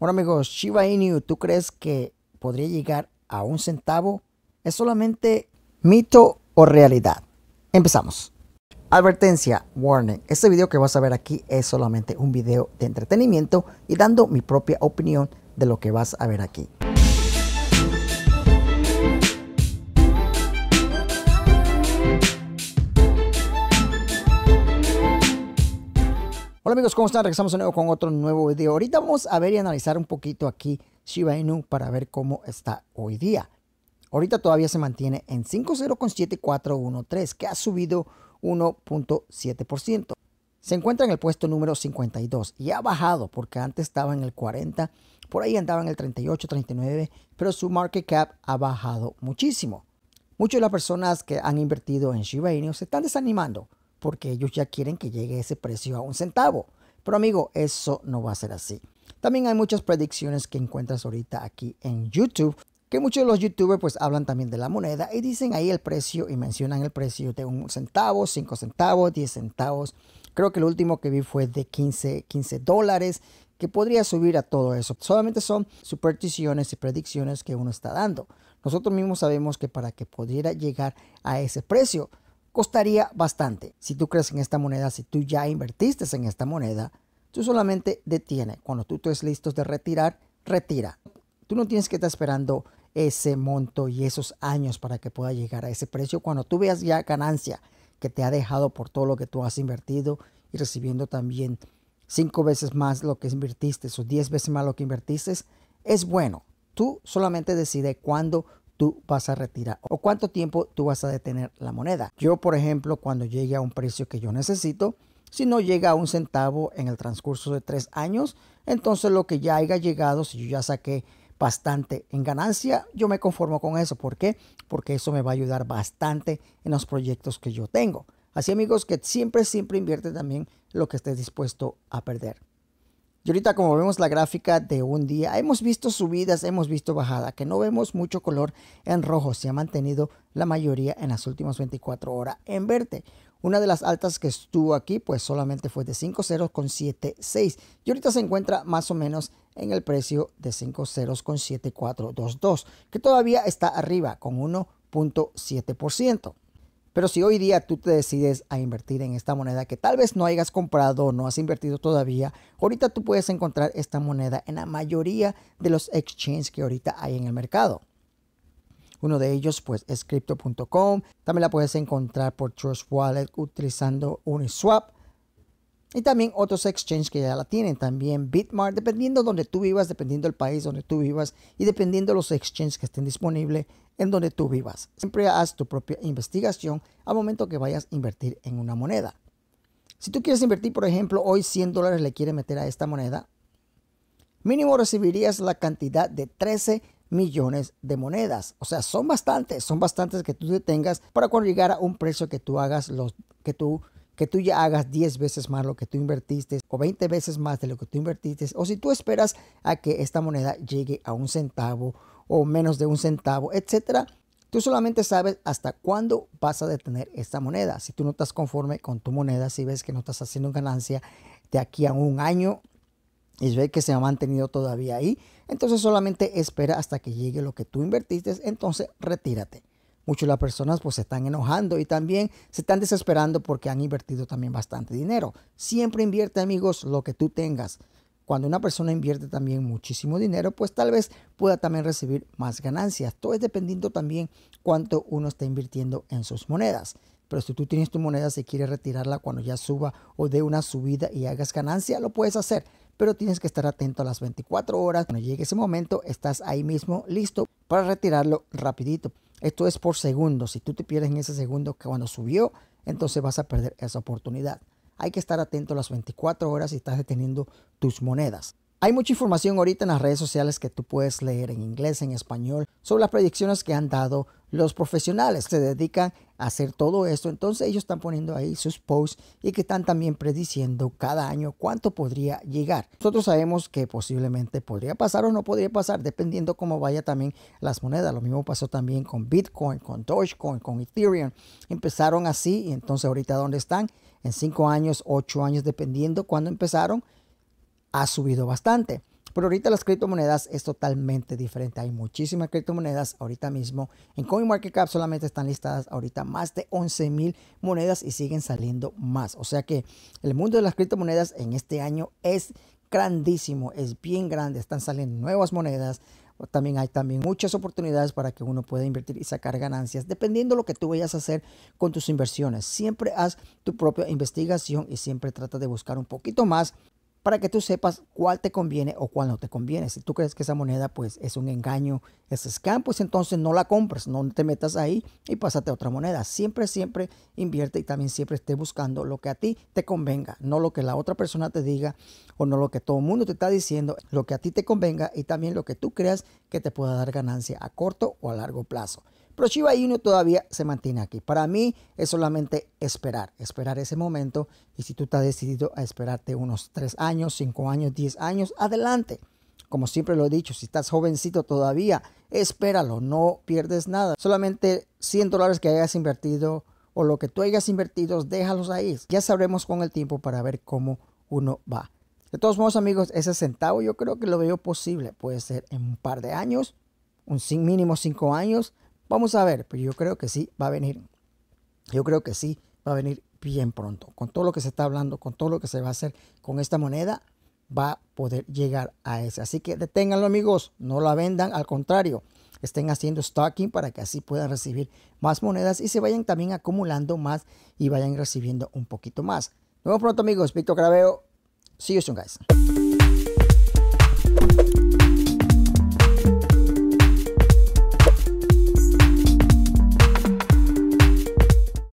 Bueno amigos, Shiba Inu, ¿tú crees que podría llegar a un centavo? ¿Es solamente mito o realidad? Empezamos. Advertencia, warning, este video que vas a ver aquí es solamente un video de entretenimiento y dando mi propia opinión de lo que vas a ver aquí. Hola amigos, ¿cómo están? Regresamos de nuevo con otro nuevo video. Ahorita vamos a ver y analizar un poquito aquí Shiba Inu para ver cómo está hoy día. Ahorita todavía se mantiene en 50,7413, que ha subido 1.7%. Se encuentra en el puesto número 52 y ha bajado porque antes estaba en el 40, por ahí andaba en el 38, 39, pero su market cap ha bajado muchísimo. Muchas de las personas que han invertido en Shiba Inu se están desanimando porque ellos ya quieren que llegue ese precio a un centavo. Pero amigo, eso no va a ser así. También hay muchas predicciones que encuentras ahorita aquí en YouTube, que muchos de los youtubers pues hablan también de la moneda y dicen ahí el precio y mencionan el precio de un centavo, cinco centavos, diez centavos. Creo que el último que vi fue de 15, 15 dólares, que podría subir a todo eso. Solamente son supersticiones y predicciones que uno está dando. Nosotros mismos sabemos que para que pudiera llegar a ese precio, costaría bastante. Si tú crees en esta moneda, si tú ya invertiste en esta moneda, tú solamente detiene. Cuando tú estés listo de retirar, retira. Tú no tienes que estar esperando ese monto y esos años para que pueda llegar a ese precio. Cuando tú veas ya ganancia que te ha dejado por todo lo que tú has invertido y recibiendo también cinco veces más lo que invertiste o diez veces más lo que invertiste, es bueno. Tú solamente decide cuándo tú vas a retirar o cuánto tiempo tú vas a detener la moneda. Yo, por ejemplo, cuando llegue a un precio que yo necesito, si no llega a un centavo en el transcurso de tres años, entonces lo que ya haya llegado, si yo ya saqué bastante en ganancia, yo me conformo con eso. ¿Por qué? Porque eso me va a ayudar bastante en los proyectos que yo tengo. Así amigos que siempre, siempre invierte también lo que estés dispuesto a perder. Y ahorita como vemos la gráfica de un día, hemos visto subidas, hemos visto bajada, que no vemos mucho color en rojo, se ha mantenido la mayoría en las últimas 24 horas en verde. Una de las altas que estuvo aquí pues solamente fue de 5.0.76 y ahorita se encuentra más o menos en el precio de 5.0.7422, que todavía está arriba con 1.7%. Pero si hoy día tú te decides a invertir en esta moneda que tal vez no hayas comprado o no has invertido todavía, ahorita tú puedes encontrar esta moneda en la mayoría de los exchanges que ahorita hay en el mercado. Uno de ellos pues es crypto.com. También la puedes encontrar por Trust Wallet utilizando Uniswap. Y también otros exchanges que ya la tienen, también Bitmart, dependiendo donde tú vivas, dependiendo del país donde tú vivas y dependiendo los exchanges que estén disponibles en donde tú vivas. Siempre haz tu propia investigación al momento que vayas a invertir en una moneda. Si tú quieres invertir, por ejemplo, hoy 100 dólares le quieres meter a esta moneda, mínimo recibirías la cantidad de 13 millones de monedas. O sea, son bastantes, son bastantes que tú detengas para cuando a un precio que tú hagas los que tú que tú ya hagas 10 veces más lo que tú invertiste o 20 veces más de lo que tú invertiste o si tú esperas a que esta moneda llegue a un centavo o menos de un centavo, etcétera. Tú solamente sabes hasta cuándo vas a detener esta moneda. Si tú no estás conforme con tu moneda, si ves que no estás haciendo ganancia de aquí a un año y ves que se ha mantenido todavía ahí, entonces solamente espera hasta que llegue lo que tú invertiste, entonces retírate. Muchas las personas pues se están enojando y también se están desesperando porque han invertido también bastante dinero. Siempre invierte amigos lo que tú tengas. Cuando una persona invierte también muchísimo dinero, pues tal vez pueda también recibir más ganancias. Todo es dependiendo también cuánto uno está invirtiendo en sus monedas. Pero si tú tienes tu moneda y quieres retirarla cuando ya suba o dé una subida y hagas ganancia, lo puedes hacer pero tienes que estar atento a las 24 horas. Cuando llegue ese momento, estás ahí mismo listo para retirarlo rapidito. Esto es por segundo. Si tú te pierdes en ese segundo que cuando subió, entonces vas a perder esa oportunidad. Hay que estar atento las 24 horas si estás deteniendo tus monedas. Hay mucha información ahorita en las redes sociales que tú puedes leer en inglés, en español, sobre las predicciones que han dado los profesionales. Se dedican a hacer todo esto, entonces ellos están poniendo ahí sus posts y que están también prediciendo cada año cuánto podría llegar. Nosotros sabemos que posiblemente podría pasar o no podría pasar, dependiendo cómo vaya también las monedas. Lo mismo pasó también con Bitcoin, con Dogecoin, con Ethereum. Empezaron así y entonces ahorita dónde están, en cinco años, ocho años, dependiendo cuándo empezaron ha subido bastante. Pero ahorita las criptomonedas es totalmente diferente. Hay muchísimas criptomonedas ahorita mismo. En CoinMarketCap solamente están listadas ahorita más de 11 mil monedas y siguen saliendo más. O sea que el mundo de las criptomonedas en este año es grandísimo, es bien grande. Están saliendo nuevas monedas. También hay también muchas oportunidades para que uno pueda invertir y sacar ganancias, dependiendo lo que tú vayas a hacer con tus inversiones. Siempre haz tu propia investigación y siempre trata de buscar un poquito más para que tú sepas cuál te conviene o cuál no te conviene. Si tú crees que esa moneda pues es un engaño, es scam, pues entonces no la compras no te metas ahí y pásate a otra moneda. Siempre, siempre invierte y también siempre esté buscando lo que a ti te convenga, no lo que la otra persona te diga o no lo que todo el mundo te está diciendo, lo que a ti te convenga y también lo que tú creas que te pueda dar ganancia a corto o a largo plazo. Pero Shiba Inu todavía se mantiene aquí. Para mí es solamente esperar, esperar ese momento. Y si tú estás decidido a esperarte unos 3 años, 5 años, 10 años, adelante. Como siempre lo he dicho, si estás jovencito todavía, espéralo, no pierdes nada. Solamente 100 dólares que hayas invertido o lo que tú hayas invertido, déjalos ahí. Ya sabremos con el tiempo para ver cómo uno va. De todos modos, amigos, ese centavo yo creo que lo veo posible. Puede ser en un par de años, un mínimo cinco años. Vamos a ver, pero yo creo que sí va a venir. Yo creo que sí va a venir bien pronto. Con todo lo que se está hablando, con todo lo que se va a hacer con esta moneda, va a poder llegar a ese. Así que deténganlo, amigos. No la vendan, al contrario estén haciendo stocking para que así puedan recibir más monedas y se vayan también acumulando más y vayan recibiendo un poquito más. Nos vemos pronto amigos, Víctor Craveo, See you soon guys.